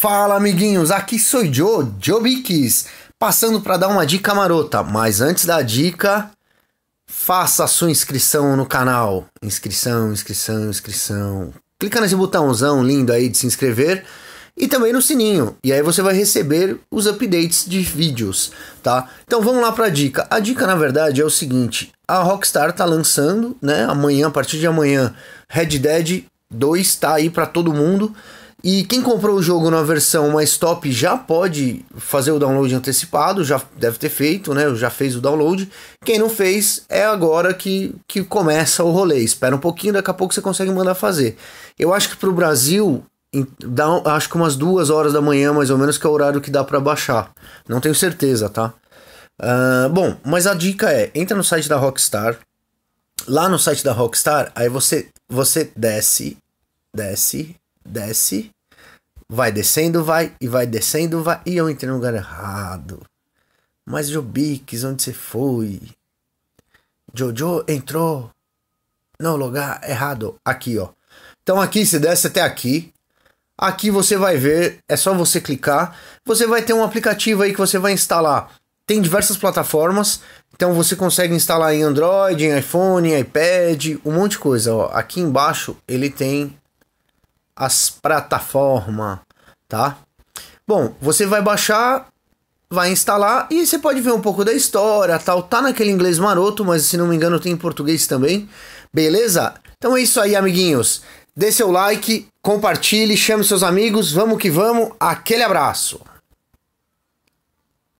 Fala amiguinhos, aqui sou Joe, Joe Bicks, passando para dar uma dica marota, mas antes da dica, faça a sua inscrição no canal. Inscrição, inscrição, inscrição. Clica nesse botãozão lindo aí de se inscrever e também no sininho. E aí você vai receber os updates de vídeos, tá? Então vamos lá para a dica. A dica na verdade é o seguinte: a Rockstar tá lançando, né, amanhã, a partir de amanhã, Red Dead 2 tá aí para todo mundo. E quem comprou o jogo na versão mais top já pode fazer o download antecipado, já deve ter feito, né? Já fez o download. Quem não fez é agora que, que começa o rolê. Espera um pouquinho, daqui a pouco você consegue mandar fazer. Eu acho que para o Brasil dá acho que umas duas horas da manhã mais ou menos que é o horário que dá para baixar. Não tenho certeza, tá? Uh, bom, mas a dica é entra no site da Rockstar. Lá no site da Rockstar, aí você você desce, desce desce, vai descendo, vai, e vai descendo, vai, e eu entrei no lugar errado. Mas Jobix, onde você foi? Jojo entrou no lugar errado. Aqui, ó. Então aqui, se desce até aqui, Aqui você vai ver, é só você clicar. Você vai ter um aplicativo aí que você vai instalar. Tem diversas plataformas, então você consegue instalar em Android, em iPhone, em iPad, um monte de coisa. Ó. Aqui embaixo ele tem as plataformas, tá? Bom, você vai baixar, vai instalar e você pode ver um pouco da história, tal. Tá naquele inglês maroto, mas se não me engano tem em português também. Beleza? Então é isso aí, amiguinhos. Dê seu like, compartilhe, chame seus amigos, vamos que vamos. Aquele abraço.